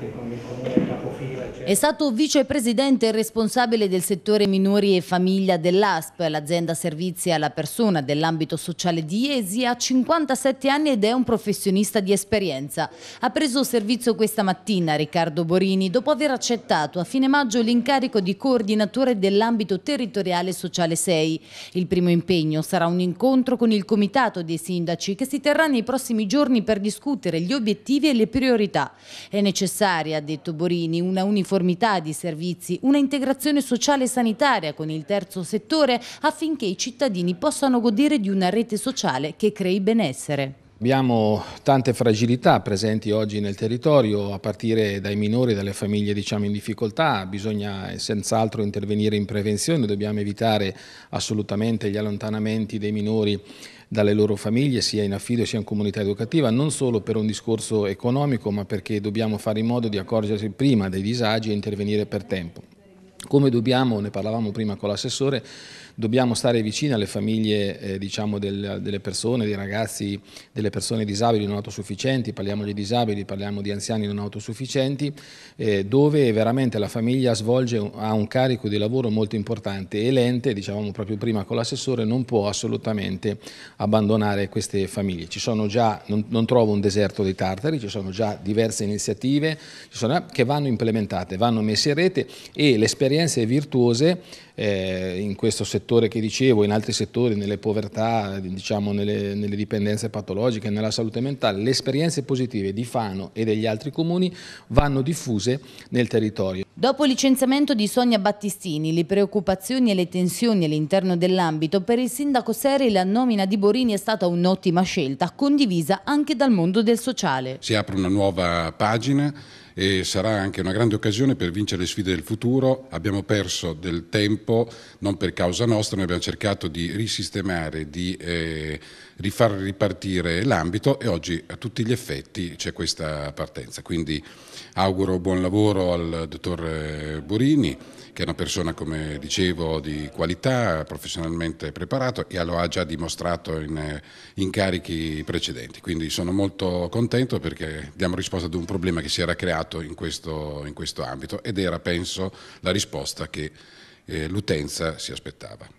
que con Cioè. È stato vicepresidente e responsabile del settore minori e famiglia dell'ASP, l'azienda servizi alla persona dell'ambito sociale di Esi, ha 57 anni ed è un professionista di esperienza. Ha preso servizio questa mattina Riccardo Borini dopo aver accettato a fine maggio l'incarico di coordinatore dell'ambito territoriale sociale 6. Il primo impegno sarà un incontro con il comitato dei sindaci che si terrà nei prossimi giorni per discutere gli obiettivi e le priorità. È necessaria, ha detto Borini, una uniformità di servizi, una integrazione sociale e sanitaria con il terzo settore affinché i cittadini possano godere di una rete sociale che crei benessere. Abbiamo tante fragilità presenti oggi nel territorio, a partire dai minori, e dalle famiglie diciamo, in difficoltà, bisogna eh, senz'altro intervenire in prevenzione, dobbiamo evitare assolutamente gli allontanamenti dei minori dalle loro famiglie, sia in affido sia in comunità educativa, non solo per un discorso economico, ma perché dobbiamo fare in modo di accorgersi prima dei disagi e intervenire per tempo. Come dobbiamo, ne parlavamo prima con l'assessore, dobbiamo stare vicini alle famiglie eh, diciamo del, delle persone, dei ragazzi, delle persone disabili non autosufficienti, parliamo di disabili, parliamo di anziani non autosufficienti, eh, dove veramente la famiglia svolge ha un carico di lavoro molto importante e l'ente, dicevamo proprio prima con l'assessore, non può assolutamente abbandonare queste famiglie. Ci sono già, non, non trovo un deserto dei tartari, ci sono già diverse iniziative sono, eh, che vanno implementate, vanno messe in rete e l'esperienza esperienze virtuose eh, in questo settore che dicevo, in altri settori, nelle povertà, diciamo, nelle, nelle dipendenze patologiche, nella salute mentale, le esperienze positive di Fano e degli altri comuni vanno diffuse nel territorio. Dopo il licenziamento di Sonia Battistini, le preoccupazioni e le tensioni all'interno dell'ambito, per il sindaco Seri la nomina di Borini è stata un'ottima scelta, condivisa anche dal mondo del sociale. Si apre una nuova pagina e sarà anche una grande occasione per vincere le sfide del futuro. Abbiamo perso del tempo, non per causa nostra, noi abbiamo cercato di risistemare, di eh, rifar ripartire l'ambito e oggi a tutti gli effetti c'è questa partenza. Quindi auguro buon lavoro al dottor eh, Burini che è una persona, come dicevo, di qualità, professionalmente preparato e lo ha già dimostrato in eh, incarichi precedenti. Quindi sono molto contento perché diamo risposta ad un problema che si era creato in questo, in questo ambito ed era, penso, la risposta che eh, l'utenza si aspettava.